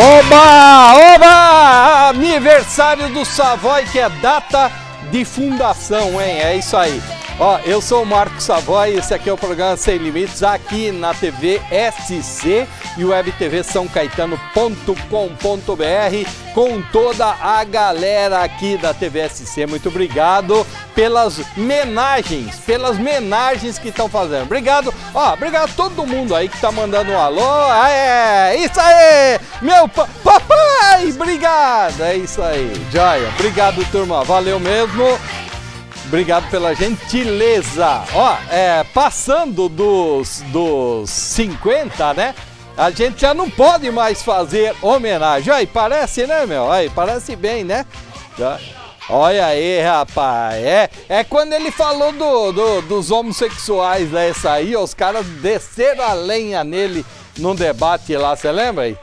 Oba! Oba! Aniversário do Savoy, que é data de fundação, hein? É isso aí. Ó, eu sou o Marcos Savoy e esse aqui é o programa Sem Limites, aqui na TV SC e Web TV São Caetano.com.br, com toda a galera aqui da TV SC. Muito obrigado pelas menagens, pelas menagens que estão fazendo. Obrigado, ó, obrigado a todo mundo aí que tá mandando um alô. É, isso aí! Meu pa papai, obrigado! É isso aí, joia. Obrigado, turma, valeu mesmo. Obrigado pela gentileza. Ó, é, passando dos, dos 50, né? A gente já não pode mais fazer homenagem. Aí, parece, né, meu? Aí, parece bem, né? Já... Olha aí, rapaz. É, é quando ele falou do, do dos homossexuais, né? Essa aí, os caras desceram a lenha nele num debate lá, você lembra aí?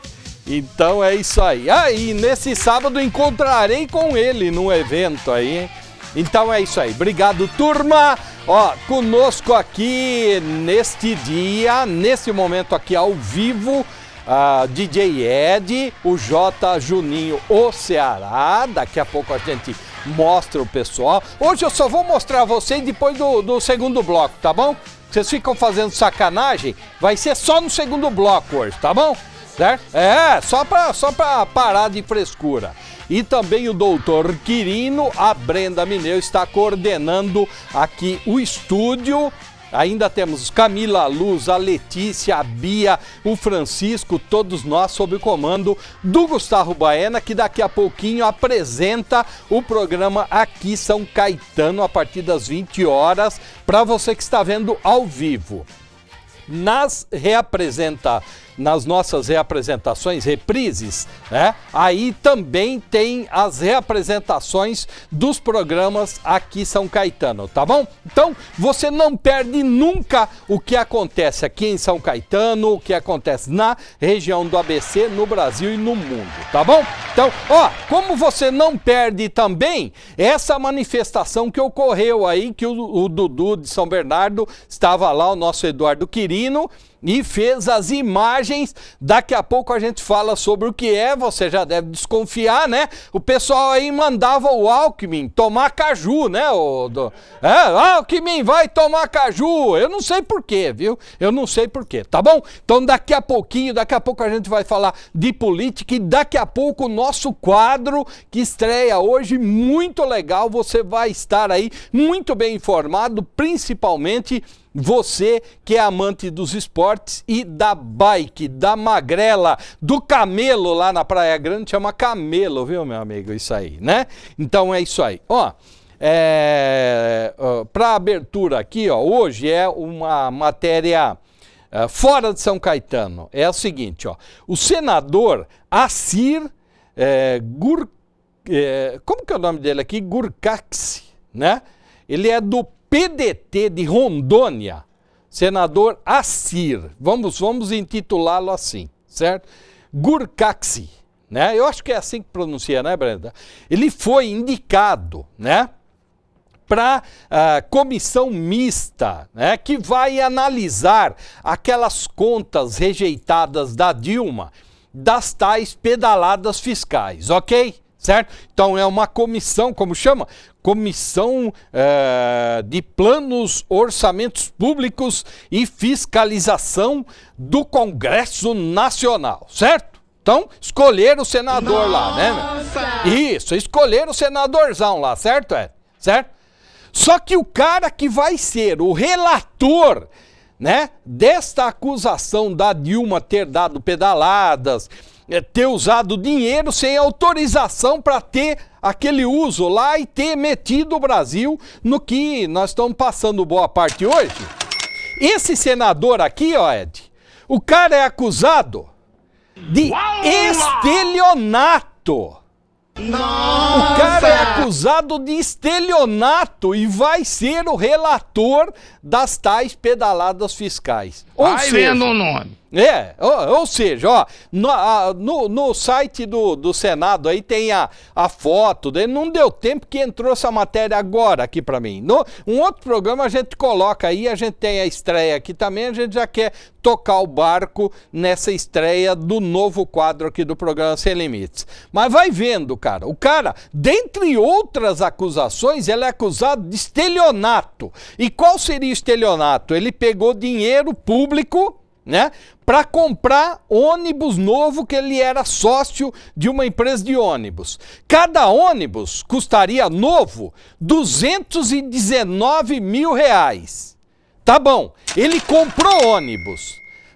Então é isso aí. Aí, ah, nesse sábado encontrarei com ele num evento aí, hein? Então é isso aí. Obrigado, turma. Ó, conosco aqui neste dia, nesse momento aqui ao vivo, uh, DJ Ed, o J Juninho, o Ceará. Daqui a pouco a gente mostra o pessoal. Hoje eu só vou mostrar a vocês depois do, do segundo bloco, tá bom? Vocês ficam fazendo sacanagem, vai ser só no segundo bloco hoje, tá bom? Certo? É, só pra, só pra parar de frescura e também o doutor Quirino. A Brenda Mineu está coordenando aqui o estúdio. Ainda temos Camila Luz, a Letícia, a Bia, o Francisco, todos nós sob o comando do Gustavo Baena, que daqui a pouquinho apresenta o programa aqui São Caetano a partir das 20 horas, para você que está vendo ao vivo. Nas reapresentações nas nossas reapresentações, reprises, né? aí também tem as reapresentações dos programas aqui São Caetano, tá bom? Então você não perde nunca o que acontece aqui em São Caetano, o que acontece na região do ABC, no Brasil e no mundo, tá bom? Então, ó, como você não perde também essa manifestação que ocorreu aí, que o, o Dudu de São Bernardo estava lá, o nosso Eduardo Quirino, e fez as imagens. Daqui a pouco a gente fala sobre o que é, você já deve desconfiar, né? O pessoal aí mandava o Alckmin tomar caju, né? O, do... é, Alckmin vai tomar caju. Eu não sei porquê, viu? Eu não sei porquê, tá bom? Então daqui a pouquinho, daqui a pouco a gente vai falar de política e daqui a pouco o nosso quadro que estreia hoje, muito legal. Você vai estar aí muito bem informado, principalmente você que é amante dos esportes e da bike, da magrela, do camelo lá na Praia Grande, chama camelo, viu, meu amigo? Isso aí, né? Então é isso aí. Ó. É, para abertura aqui, ó, hoje é uma matéria é, fora de São Caetano. É o seguinte, ó, o senador Assir é, Gur, é, como que é o nome dele aqui? Gurcax, né? Ele é do PDT de Rondônia, senador Assir, vamos, vamos intitulá-lo assim, certo? Gurcaxi, né? Eu acho que é assim que pronuncia, né, Brenda? Ele foi indicado, né? para a uh, comissão mista, né, que vai analisar aquelas contas rejeitadas da Dilma das tais pedaladas fiscais, ok? certo? Então é uma comissão, como chama? Comissão é, de Planos, Orçamentos Públicos e Fiscalização do Congresso Nacional, certo? Então, escolher o senador Nossa! lá, né? Isso, escolher o senadorzão lá, certo? É, certo? Só que o cara que vai ser o relator, né, desta acusação da Dilma ter dado pedaladas, é, ter usado dinheiro sem autorização para ter aquele uso lá e ter metido o Brasil no que nós estamos passando boa parte hoje. Esse senador aqui, ó, Ed, o cara é acusado de estelionato. Nossa! O cara é acusado de estelionato e vai ser o relator das tais pedaladas fiscais. Ou vai seja, vendo o nome. É, ou, ou seja, ó, no, a, no, no, site do, do Senado aí tem a, a foto, dele não deu tempo que entrou essa matéria agora aqui para mim. No, um outro programa a gente coloca aí, a gente tem a estreia aqui também, a gente já quer tocar o barco nessa estreia do novo quadro aqui do programa Sem Limites. Mas vai vendo, cara. O cara, dentre outras acusações, ele é acusado de estelionato. E qual seria o estelionato? Ele pegou dinheiro público né? Para comprar ônibus novo que ele era sócio de uma empresa de ônibus. Cada ônibus custaria novo 219 mil reais. Tá bom, ele comprou ônibus.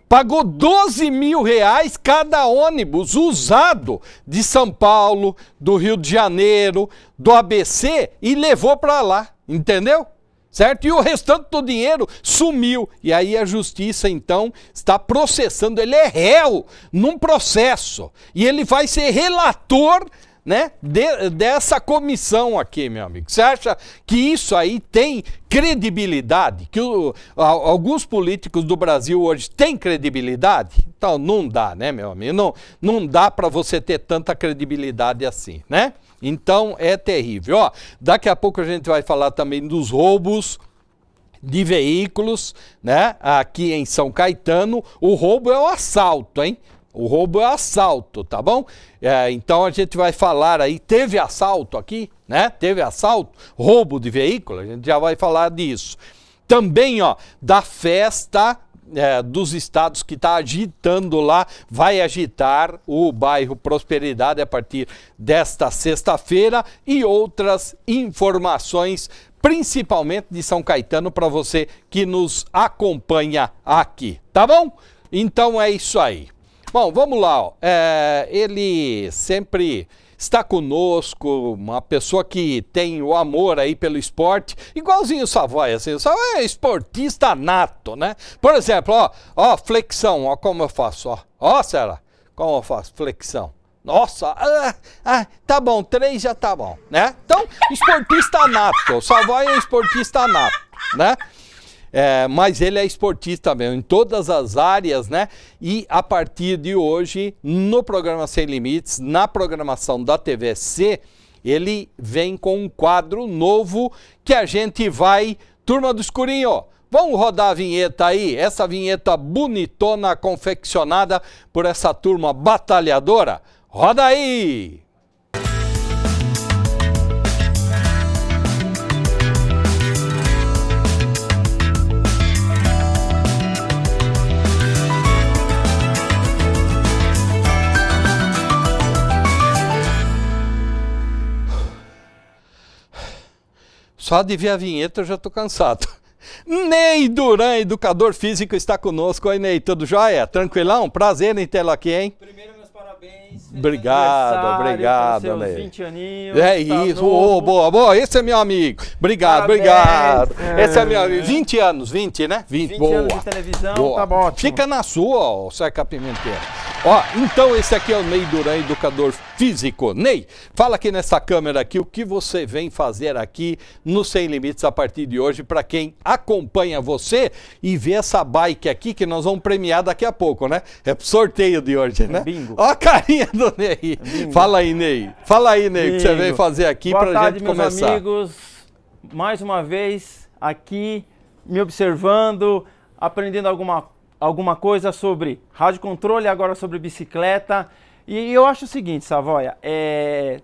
Pagou 12 mil reais cada ônibus usado de São Paulo, do Rio de Janeiro, do ABC e levou para lá, entendeu? certo? E o restante do dinheiro sumiu. E aí a justiça então está processando, ele é réu num processo e ele vai ser relator, né, de, dessa comissão aqui, meu amigo. Você acha que isso aí tem credibilidade? Que o, alguns políticos do Brasil hoje têm credibilidade? Então não dá, né, meu amigo? Não, não dá para você ter tanta credibilidade assim, né? Então é terrível. Ó, daqui a pouco a gente vai falar também dos roubos de veículos, né? Aqui em São Caetano, o roubo é o assalto, hein? O roubo é assalto, tá bom? É, então a gente vai falar aí. Teve assalto aqui, né? Teve assalto, roubo de veículo, a gente já vai falar disso. Também, ó, da festa é, dos estados que está agitando lá, vai agitar o bairro Prosperidade a partir desta sexta-feira e outras informações, principalmente de São Caetano, para você que nos acompanha aqui, tá bom? Então é isso aí. Bom, vamos lá. É, ele sempre está conosco, uma pessoa que tem o amor aí pelo esporte, igualzinho o Savoy, assim, o Savoy é esportista nato, né? Por exemplo, ó, ó, flexão, ó como eu faço, ó, ó, será? Como eu faço flexão. Nossa, ah, ah, tá bom, três já tá bom, né? Então, esportista nato, o Savoy é esportista nato, né? É, mas ele é esportista mesmo, em todas as áreas, né? E a partir de hoje, no programa Sem Limites, na programação da TVC, ele vem com um quadro novo que a gente vai. Turma do Escurinho, Vamos rodar a vinheta aí, essa vinheta bonitona confeccionada por essa turma batalhadora? Roda aí! Só de ver a vinheta eu já estou cansado. Ney Duran, educador físico, está conosco. Oi, Ney, tudo jóia? Tranquilão? Prazer em tê-lo aqui, hein? Primeiro, meus parabéns Obrigado, obrigado, Ney. 20 aninhos, é tá isso, oh, boa, boa. Esse é meu amigo. Obrigado, parabéns. obrigado. É. Esse é meu amigo. 20 anos, 20, né? 20, 20 boa. anos de televisão, boa. tá bom. Fica na sua, ó, Seca Pimentel. Ó, então esse aqui é o Ney Duran, educador físico. Ney, fala aqui nessa câmera aqui o que você vem fazer aqui no Sem Limites a partir de hoje para quem acompanha você e vê essa bike aqui que nós vamos premiar daqui a pouco, né? É pro sorteio de hoje, né? Bingo. Ó, carinha do Ney. É Fala aí, Ney. Fala aí, Ney, o que você veio fazer aqui para a gente meus começar. meus amigos. Mais uma vez aqui me observando, aprendendo alguma, alguma coisa sobre rádio controle, agora sobre bicicleta. E eu acho o seguinte, Savoia, é,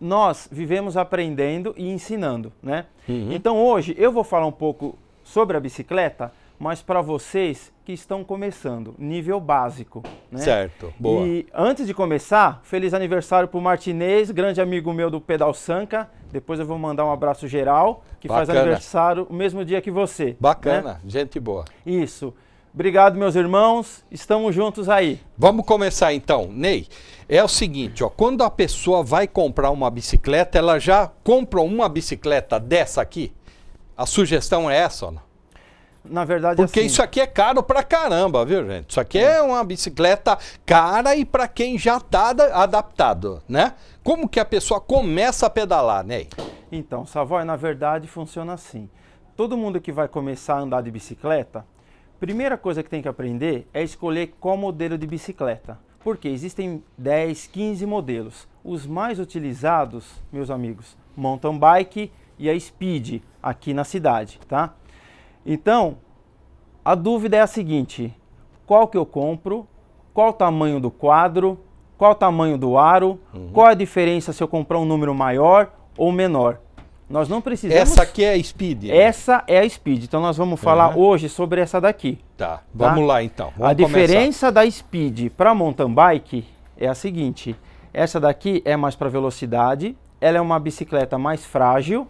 nós vivemos aprendendo e ensinando, né? Uhum. Então hoje eu vou falar um pouco sobre a bicicleta, mas para vocês que estão começando, nível básico. Né? Certo, boa. E antes de começar, feliz aniversário para o Martinez, grande amigo meu do Pedal Sanca. Depois eu vou mandar um abraço geral, que Bacana. faz aniversário o mesmo dia que você. Né? Bacana, né? gente boa. Isso. Obrigado, meus irmãos. Estamos juntos aí. Vamos começar então, Ney. É o seguinte, ó, quando a pessoa vai comprar uma bicicleta, ela já compra uma bicicleta dessa aqui? A sugestão é essa, ó na verdade, Porque assim... isso aqui é caro pra caramba, viu, gente? Isso aqui é, é uma bicicleta cara e para quem já tá adaptado, né? Como que a pessoa começa a pedalar, Ney? Né? Então, Savoy, na verdade, funciona assim. Todo mundo que vai começar a andar de bicicleta, primeira coisa que tem que aprender é escolher qual modelo de bicicleta. Porque existem 10, 15 modelos. Os mais utilizados, meus amigos, mountain bike e a speed aqui na cidade, tá? Então, a dúvida é a seguinte: qual que eu compro? Qual o tamanho do quadro? Qual o tamanho do aro? Uhum. Qual a diferença se eu comprar um número maior ou menor? Nós não precisamos. Essa aqui é a Speed. Né? Essa é a Speed. Então nós vamos falar uhum. hoje sobre essa daqui. Tá. tá? Vamos lá então. Vamos a diferença começar. da Speed para mountain bike é a seguinte: essa daqui é mais para velocidade, ela é uma bicicleta mais frágil,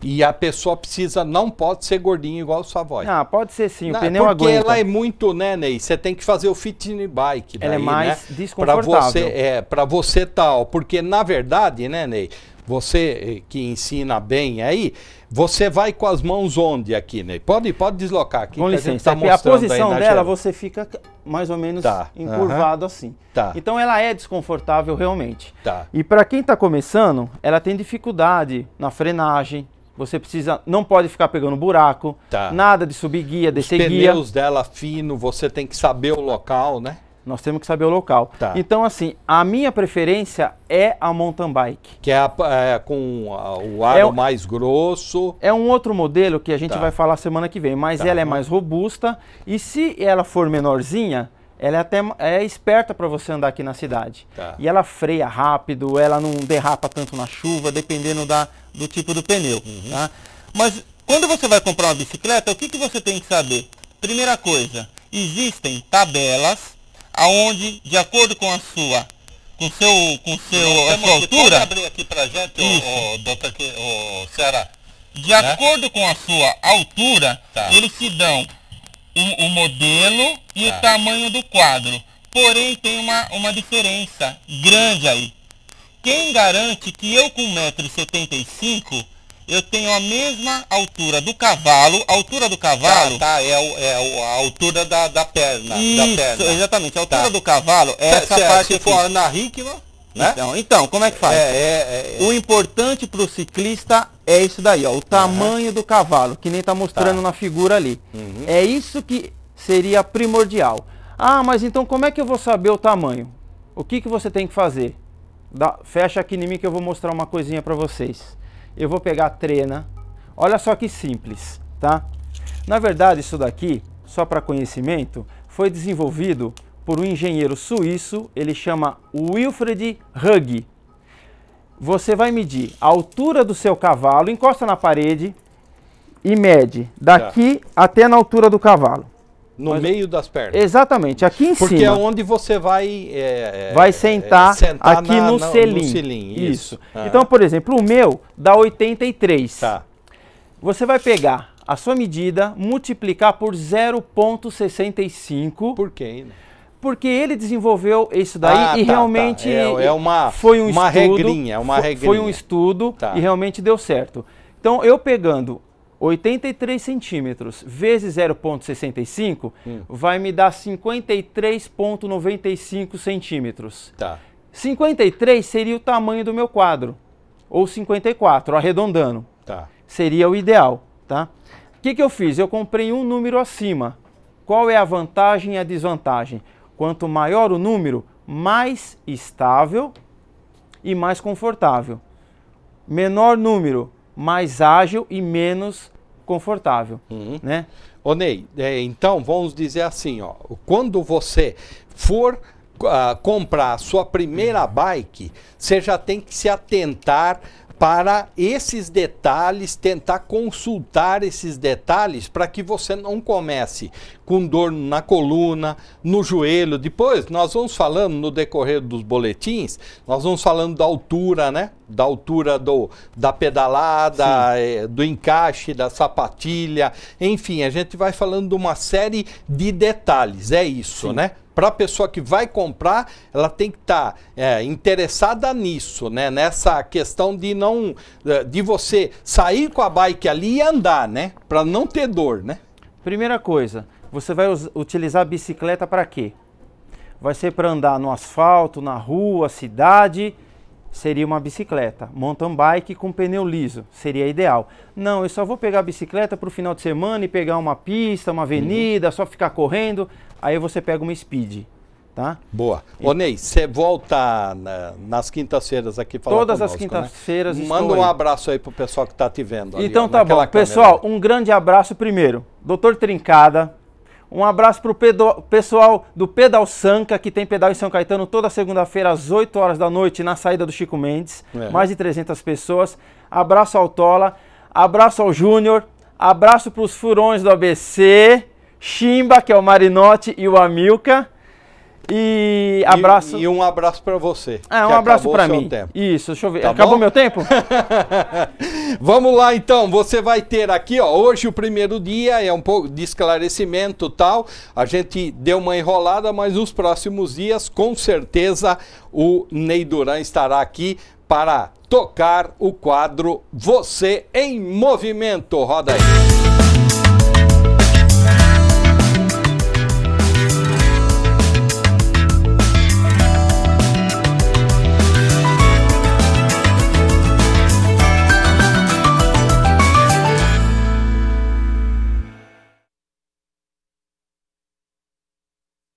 e a pessoa precisa, não pode ser gordinho igual sua voz. Ah, pode ser sim, o não, né, pneu porque aguenta. Porque ela é muito, né, Ney? Você tem que fazer o fitness bike. Daí, ela é mais né? desconfortável. Pra você, é, pra você tal. Porque, na verdade, né, Ney? Você eh, que ensina bem aí, você vai com as mãos onde aqui, Ney? Pode, pode deslocar aqui. Com licença, a, gente tá é mostrando a posição dela, você fica mais ou menos tá. encurvado uhum. assim. Tá. Então ela é desconfortável realmente. Tá. E para quem está começando, ela tem dificuldade na frenagem, você precisa, não pode ficar pegando buraco, tá. nada de subir guia, descer guia. Os pneus dela fino, você tem que saber o local, né? Nós temos que saber o local. Tá. Então, assim, a minha preferência é a mountain bike. Que é, a, é com a, o aro é mais grosso. É um outro modelo que a gente tá. vai falar semana que vem, mas tá. ela é mais robusta. E se ela for menorzinha, ela é até é esperta para você andar aqui na cidade. Tá. E ela freia rápido, ela não derrapa tanto na chuva, dependendo da, do tipo do pneu. Uhum. Tá? Mas quando você vai comprar uma bicicleta, o que, que você tem que saber? Primeira coisa, existem tabelas aonde, de acordo com a sua com seu com seu a sua altura. abrir aqui pra gente, o, doutor, o Ceará. De né? acordo com a sua altura, tá. eles te dão o, o modelo e o tá. tamanho do quadro. Porém, tem uma, uma diferença grande aí. Quem garante que eu com 1,75m eu tenho a mesma altura do cavalo, a altura do cavalo... Tá, tá é, é a altura da, da perna. Isso, da perna. exatamente. A altura tá. do cavalo é essa se, parte fora da aqui. na Hickman... Né? Então, então, como é que faz? É, é, é, é. o importante para o ciclista é isso daí, ó, o tamanho uhum. do cavalo, que nem está mostrando tá. na figura ali. Uhum. É isso que seria primordial. Ah, mas então como é que eu vou saber o tamanho? O que, que você tem que fazer? Dá, fecha aqui em mim que eu vou mostrar uma coisinha para vocês. Eu vou pegar a trena. Olha só que simples, tá? Na verdade, isso daqui, só para conhecimento, foi desenvolvido por um engenheiro suíço, ele chama Wilfred Hugg você vai medir a altura do seu cavalo, encosta na parede e mede daqui tá. até na altura do cavalo. No Mas, meio das pernas. Exatamente, aqui em Porque cima. Porque é onde você vai... É, é, vai sentar, é, sentar aqui na, no, na, selim. no selim. Isso. isso. Ah. Então, por exemplo, o meu dá 83. Tá. Você vai pegar a sua medida, multiplicar por 0,65. Por quê? porque ele desenvolveu isso daí ah, e tá, tá. realmente tá. É, é, uma, foi um uma estudo, regrinha, uma regrinha. Foi um estudo tá. e realmente deu certo. Então eu pegando 83 centímetros vezes 0,65 hum. vai me dar 53,95 centímetros. Tá. 53 seria o tamanho do meu quadro, ou 54, arredondando. Tá. Seria o ideal, tá? O que, que eu fiz? Eu comprei um número acima. Qual é a vantagem e a desvantagem? Quanto maior o número, mais estável e mais confortável. Menor número, mais ágil e menos confortável, uhum. né? Ô Ney, é, então vamos dizer assim, ó, quando você for uh, comprar a sua primeira bike, você já tem que se atentar para esses detalhes, tentar consultar esses detalhes para que você não comece com dor na coluna, no joelho. Depois nós vamos falando no decorrer dos boletins, nós vamos falando da altura, né? Da altura do, da pedalada, é, do encaixe, da sapatilha, enfim, a gente vai falando de uma série de detalhes. É isso, Sim. né? para a pessoa que vai comprar, ela tem que estar tá, é, interessada nisso, né? Nessa questão de não é, de você sair com a bike ali e andar, né? Para não ter dor, né? Primeira coisa, você vai utilizar a bicicleta para quê? Vai ser para andar no asfalto, na rua, cidade, seria uma bicicleta. Mountain bike com pneu liso, seria ideal. Não, eu só vou pegar a bicicleta para o final de semana e pegar uma pista, uma avenida, uhum. só ficar correndo aí você pega uma Speed. Tá? Boa. E... Ney, você volta na, nas quintas-feiras aqui falando Todas conosco, as né? quintas-feiras. Né? Manda um abraço aí pro pessoal que está te vendo. então tá bom. Pessoal, um grande abraço primeiro. Doutor Trincada. Um abraço pro pedo... pessoal do Pedal Sanca, que tem pedal em São Caetano toda segunda-feira às 8 horas da noite na saída do Chico Mendes. É. Mais de 300 pessoas. Abraço ao Tola. Abraço ao Júnior. Abraço para os furões do ABC. Chimba, que é o Marinotti e o Amilca. E abraço. E, e um abraço para você. Ah, um abraço para mim. Tempo. Isso, deixa eu ver. Tá acabou bom? meu tempo? Vamos lá então. Você vai ter aqui, ó, hoje o primeiro dia é um pouco de esclarecimento, tal. A gente deu uma enrolada, mas nos próximos dias, com certeza, o Ney Duran estará aqui para tocar o quadro Você em Movimento. Roda aí.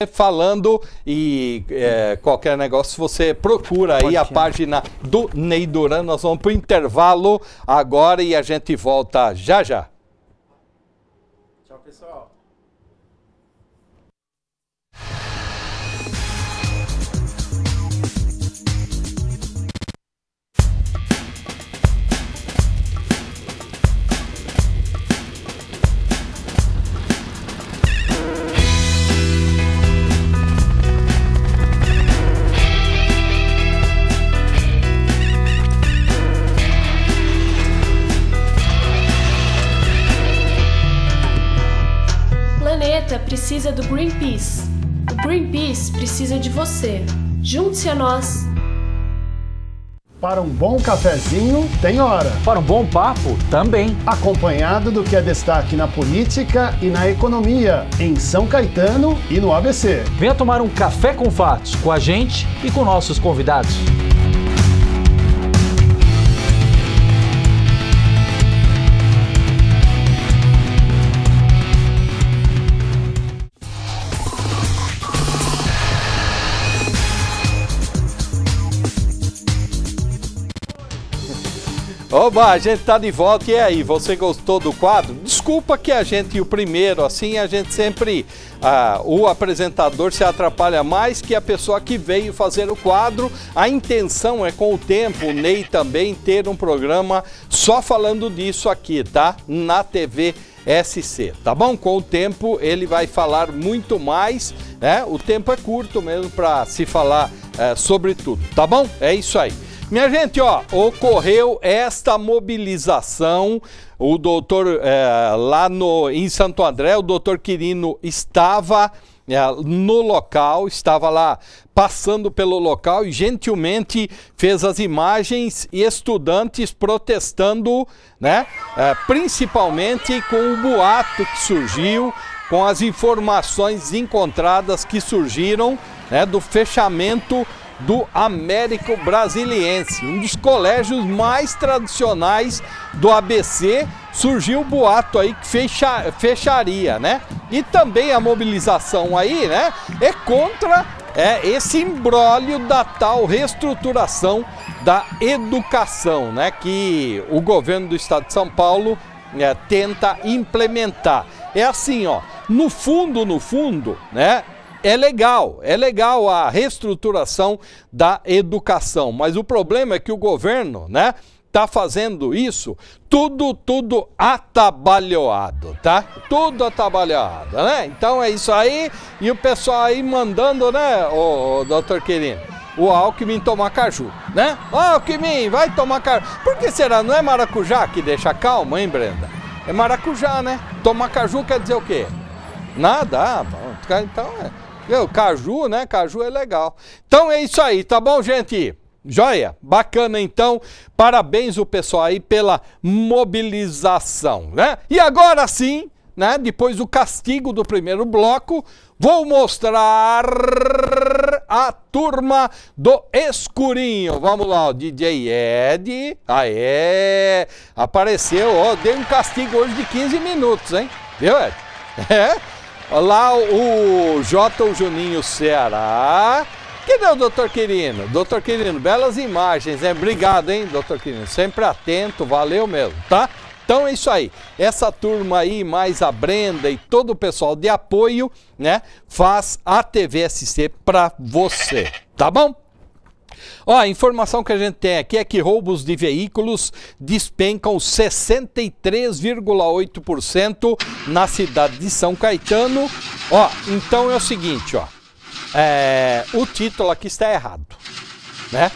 falando e é, qualquer negócio você procura aí a página do Ney Duran. Nós vamos para o intervalo agora e a gente volta já já. Tchau, pessoal. planeta precisa do Greenpeace. O Greenpeace precisa de você. Junte-se a nós. Para um bom cafezinho, tem hora. Para um bom papo, também. Acompanhado do que é destaque na política e na economia, em São Caetano e no ABC. Venha tomar um café com fatos com a gente e com nossos convidados. Oba, a gente tá de volta e aí, você gostou do quadro? Desculpa que a gente, o primeiro, assim, a gente sempre, ah, o apresentador se atrapalha mais que a pessoa que veio fazer o quadro. A intenção é, com o tempo, o Ney também ter um programa só falando disso aqui, tá? Na TV SC, tá bom? Com o tempo ele vai falar muito mais, né? O tempo é curto mesmo para se falar é, sobre tudo, tá bom? É isso aí. Minha gente, ó, ocorreu esta mobilização. O doutor, é, lá no, em Santo André, o doutor Quirino estava é, no local, estava lá passando pelo local e gentilmente fez as imagens e estudantes protestando, né? É, principalmente com o boato que surgiu, com as informações encontradas que surgiram né, do fechamento do Américo Brasiliense, um dos colégios mais tradicionais do ABC. Surgiu o boato aí que fecha, fecharia, né? E também a mobilização aí, né? É contra é, esse embrólio da tal reestruturação da educação, né? Que o governo do estado de São Paulo é, tenta implementar. É assim, ó. No fundo, no fundo, né? é legal, é legal a reestruturação da educação, mas o problema é que o governo, né, tá fazendo isso tudo, tudo atabalhoado, tá? Tudo atabalhoado, né? Então é isso aí, e o pessoal aí mandando, né, o, o doutor Quirino? O Alckmin tomar caju, né? Alckmin, vai tomar caju. Por que será? Não é maracujá que deixa calma, hein, Brenda? É maracujá, né? Tomar caju quer dizer o quê? Nada, ah, bom, então é. Eu, caju, né? Caju é legal. Então é isso aí, tá bom, gente? Joia? Bacana então. Parabéns o pessoal aí pela mobilização, né? E agora sim, né? Depois do castigo do primeiro bloco, vou mostrar a turma do escurinho. Vamos lá, o DJ Ed. Aê! Apareceu, ó, dei um castigo hoje de 15 minutos, hein? Viu, Ed? É? Lá o Jota Juninho Ceará. Cadê é o doutor Quirino? Doutor Quirino, belas imagens, né? Obrigado, hein, doutor Quirino? Sempre atento, valeu mesmo, tá? Então é isso aí. Essa turma aí, mais a Brenda e todo o pessoal de apoio, né? Faz a TVSC pra você, tá bom? Ó, a informação que a gente tem aqui é que roubos de veículos despencam 63,8% na cidade de São Caetano. Ó, então é o seguinte, ó. É, o título aqui está errado, né?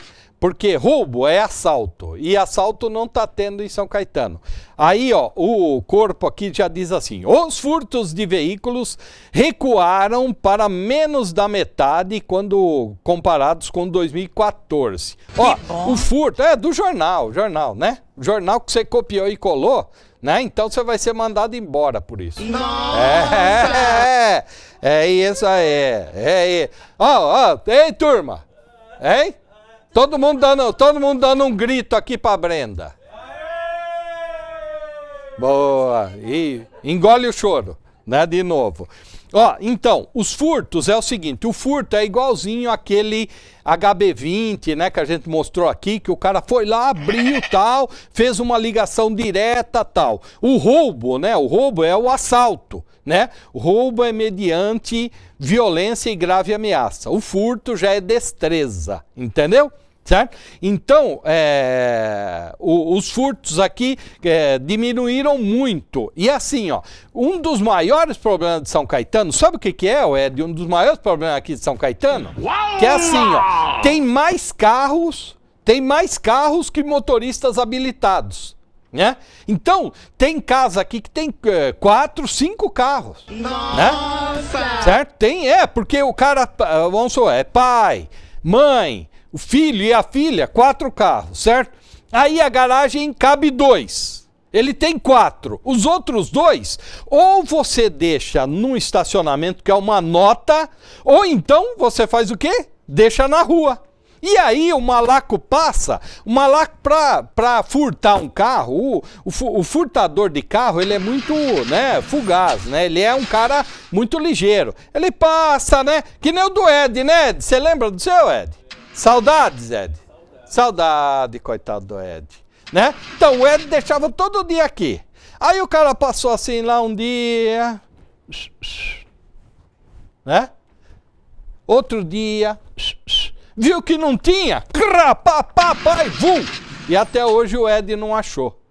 Porque roubo é assalto. E assalto não está tendo em São Caetano. Aí, ó, o corpo aqui já diz assim: os furtos de veículos recuaram para menos da metade quando comparados com 2014. Ó, o furto é do jornal, jornal, né? O jornal que você copiou e colou, né? Então você vai ser mandado embora por isso. Nossa! É, é, é, é isso aí. É, é. Ó, ó, ei, turma. Hein? Todo mundo dando, todo mundo dando um grito aqui para Brenda. Boa. E engole o choro, né? De novo. Ó, então, os furtos é o seguinte, o furto é igualzinho aquele HB20, né, que a gente mostrou aqui, que o cara foi lá, abriu tal, fez uma ligação direta tal. O roubo, né, o roubo é o assalto, né? O roubo é mediante violência e grave ameaça. O furto já é destreza, entendeu? Certo? Então, é, o, os furtos aqui é, diminuíram muito. E assim, ó, um dos maiores problemas de São Caetano, sabe o que, que é, Ed? Um dos maiores problemas aqui de São Caetano? Que é assim, ó, tem mais carros, tem mais carros que motoristas habilitados. Né? Então, tem casa aqui que tem é, quatro, cinco carros. Né? Nossa! Né? Certo? Tem, é, porque o cara, vamos supor, é pai, mãe, o filho e a filha, quatro carros, certo? Aí a garagem cabe dois. Ele tem quatro. Os outros dois, ou você deixa num estacionamento que é uma nota, ou então você faz o quê? Deixa na rua. E aí o malaco passa, o malaco para furtar um carro, o, o, o, furtador de carro, ele é muito, né, fugaz, né? Ele é um cara muito ligeiro. Ele passa, né? Que nem o do Ed, né? Você lembra do seu Ed? Saudades, Ed. Saudade, coitado do Ed. Né? Então, o Ed deixava todo dia aqui. Aí o cara passou assim lá um dia. Né? Outro dia. Viu que não tinha? Crapá, papai, vum! E até hoje o Ed não achou.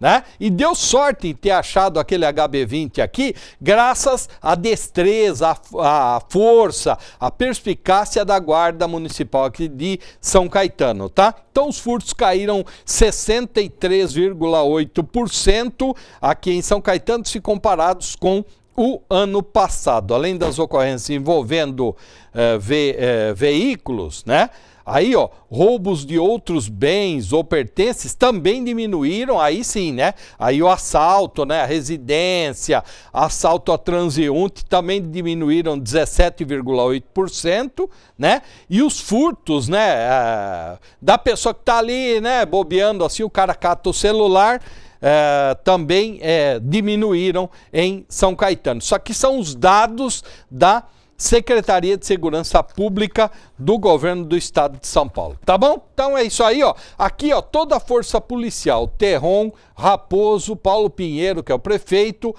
Né? E deu sorte em ter achado aquele HB20 aqui, graças à destreza, à, à força, à perspicácia da Guarda Municipal aqui de São Caetano, tá? Então os furtos caíram 63,8% aqui em São Caetano se comparados com o ano passado. Além das ocorrências envolvendo eh, ve eh, veículos, né? Aí, ó, roubos de outros bens ou pertences também diminuíram, aí sim, né? Aí o assalto, né? A residência, assalto a transeunte também diminuíram 17,8%, né? E os furtos, né? É, da pessoa que tá ali, né? Bobeando assim, o cara cata o celular. É, também é, diminuíram em São Caetano. Só que são os dados da Secretaria de Segurança Pública do governo do estado de São Paulo. Tá bom? Então é isso aí, ó. Aqui, ó, toda a força policial, Terron, Raposo, Paulo Pinheiro, que é o prefeito,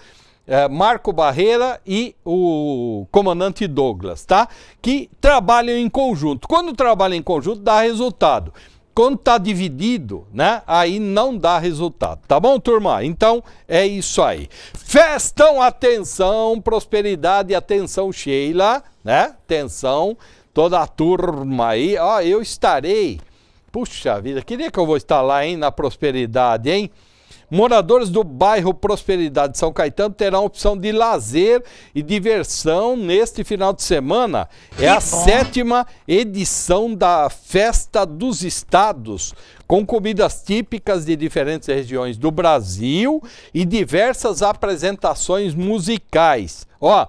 é, Marco Barreira e o comandante Douglas, tá? Que trabalham em conjunto. Quando trabalham em conjunto, dá resultado. Quando está dividido, né? Aí não dá resultado, tá bom, turma? Então é isso aí. Festão, atenção, prosperidade, atenção, Sheila, né? Atenção, toda a turma aí. Ó, eu estarei. Puxa vida, queria que eu vou estar lá, hein, na prosperidade, hein? Moradores do bairro Prosperidade de São Caetano terão opção de lazer e diversão neste final de semana. É a sétima edição da Festa dos Estados, com comidas típicas de diferentes regiões do Brasil e diversas apresentações musicais. Ó,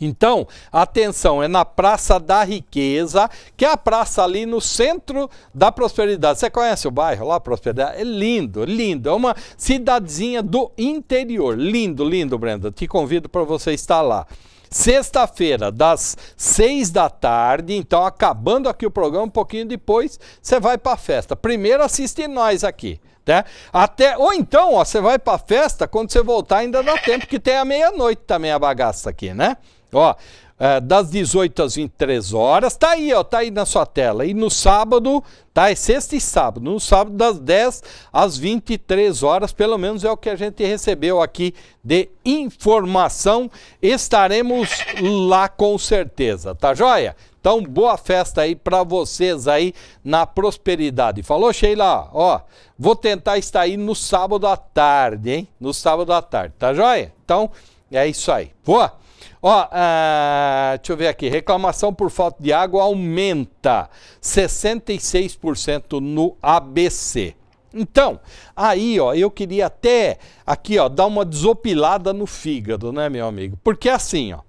então, atenção, é na Praça da Riqueza, que é a praça ali no centro da Prosperidade. Você conhece o bairro lá, Prosperidade? É lindo, lindo. É uma cidadezinha do interior. Lindo, lindo, Brenda. Te convido para você estar lá. Sexta-feira, das seis da tarde, então acabando aqui o programa, um pouquinho depois, você vai para a festa. Primeiro assiste nós aqui. Né? Até, ou então, ó, você vai para a festa, quando você voltar ainda dá tempo, que tem a meia-noite também a bagaça aqui, né? Ó, é, das 18 às 23 horas, tá aí, ó, tá aí na sua tela. E no sábado, tá? É sexta e sábado. No sábado, das 10 às 23 horas, pelo menos é o que a gente recebeu aqui de informação. Estaremos lá com certeza, tá joia? Então, boa festa aí para vocês aí na prosperidade. Falou, Sheila? Ó, vou tentar estar aí no sábado à tarde, hein? No sábado à tarde, tá joia? Então, é isso aí. Boa! Ó, ah, deixa eu ver aqui. Reclamação por falta de água aumenta 66% no ABC. Então, aí, ó, eu queria até aqui, ó, dar uma desopilada no fígado, né, meu amigo? Porque é assim, ó,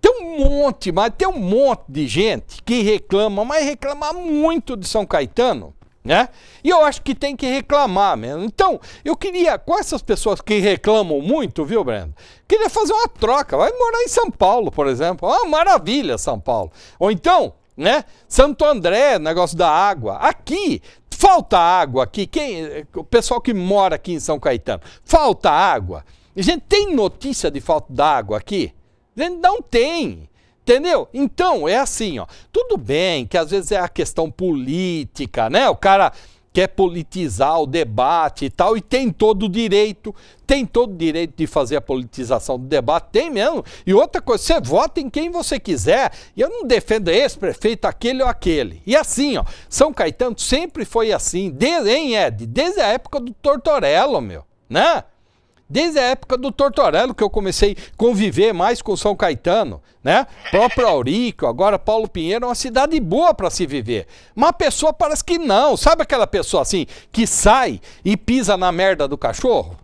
tem um monte, mas tem um monte de gente que reclama, mas reclama muito de São Caetano, né? E eu acho que tem que reclamar mesmo. Então, eu queria, com essas pessoas que reclamam muito, viu, Breno? Queria fazer uma troca. Vai morar em São Paulo, por exemplo. Ah, maravilha, São Paulo. Ou então, né? Santo André, negócio da água. Aqui, falta água aqui. Quem, o pessoal que mora aqui em São Caetano, falta água. A gente tem notícia de falta d'água aqui? A gente não tem. Entendeu? Então, é assim, ó. Tudo bem que às vezes é a questão política, né? O cara quer politizar o debate e tal, e tem todo o direito, tem todo o direito de fazer a politização do debate, tem mesmo. E outra coisa, você vota em quem você quiser, e eu não defendo esse prefeito, aquele ou aquele. E assim, ó, São Caetano sempre foi assim, desde, hein, Ed? Desde a época do Tortorello, meu, né? Desde a época do Tortorello que eu comecei a conviver mais com São Caetano, né? Próprio Aurico, agora Paulo Pinheiro, é uma cidade boa para se viver. Uma pessoa parece que não, sabe aquela pessoa assim que sai e pisa na merda do cachorro?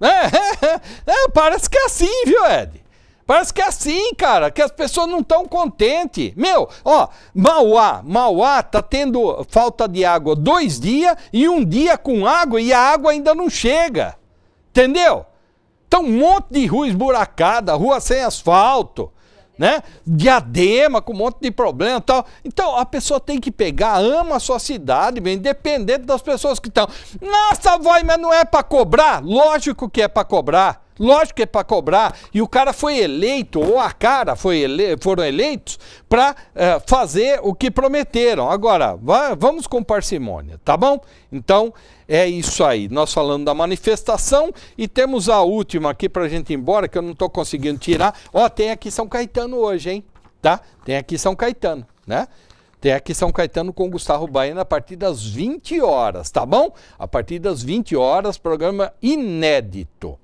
É, é, é, parece que é assim, viu, Ed? Parece que é assim, cara, que as pessoas não estão contentes. Meu, ó, Mauá, Mauá tá tendo falta de água dois dias e um dia com água e a água ainda não chega. Entendeu? Então, um monte de rua esburacada, rua sem asfalto, né? Diadema com um monte de problema tal. Então, a pessoa tem que pegar, ama a sua cidade, bem, independente das pessoas que estão. Nossa, vai, mas não é para cobrar? Lógico que é para cobrar. Lógico que é para cobrar. E o cara foi eleito, ou a cara foi ele, foram eleitos para eh, fazer o que prometeram. Agora, vá, vamos com parcimônia, tá bom? Então, é isso aí. Nós falando da manifestação e temos a última aqui para a gente ir embora, que eu não estou conseguindo tirar. Ó, tem aqui São Caetano hoje, hein? Tá? Tem aqui São Caetano, né? Tem aqui São Caetano com Gustavo Baiano a partir das 20 horas, tá bom? A partir das 20 horas, programa inédito.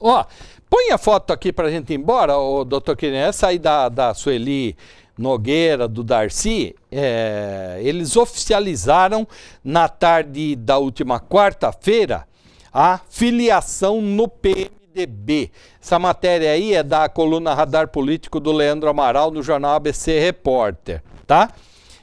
Ó, põe a foto aqui para gente ir embora, o doutor Quirino. Essa aí da, da Sueli Nogueira, do Darcy, é, eles oficializaram na tarde da última quarta-feira a filiação no PMDB. Essa matéria aí é da coluna Radar Político do Leandro Amaral no jornal ABC Repórter, tá?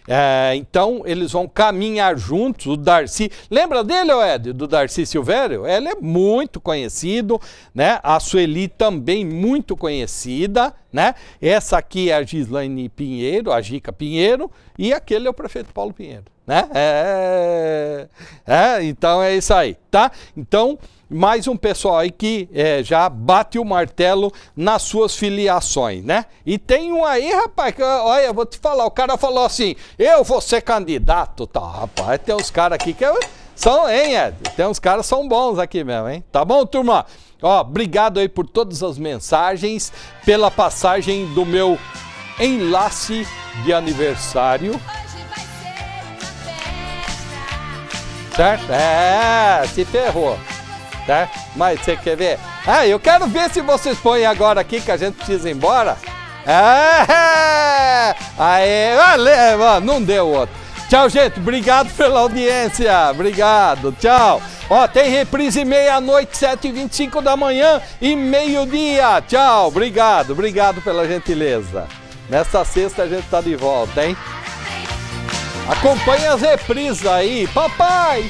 É, então eles vão caminhar juntos. O Darcy, lembra dele, Ed? Do Darcy Silvério? Ele é muito conhecido, né? A Sueli também muito conhecida, né? Essa aqui é a Gislaine Pinheiro, a Gica Pinheiro, e aquele é o prefeito Paulo Pinheiro, né? É, é então é isso aí, tá? Então mais um pessoal aí que é, já bate o martelo nas suas filiações, né? E tem um aí, rapaz, que, olha, vou te falar, o cara falou assim, eu vou ser candidato, tá? Rapaz, tem uns caras aqui que é, são, hein, Ed? É, tem uns caras são bons aqui mesmo, hein? Tá bom, turma? Ó, obrigado aí por todas as mensagens, pela passagem do meu enlace de aniversário. Certo? É, se ferrou tá? Mas você quer ver? Ah, eu quero ver se vocês põem agora aqui que a gente precisa ir embora. Ah, aê, valeu, não deu outro. Tchau, gente. Obrigado pela audiência. Obrigado. Tchau. Ó, tem reprise meia-noite, 7h25 da manhã e meio-dia. Tchau. Obrigado. Obrigado pela gentileza. Nesta sexta a gente tá de volta, hein? Acompanhe as reprises aí. Papai!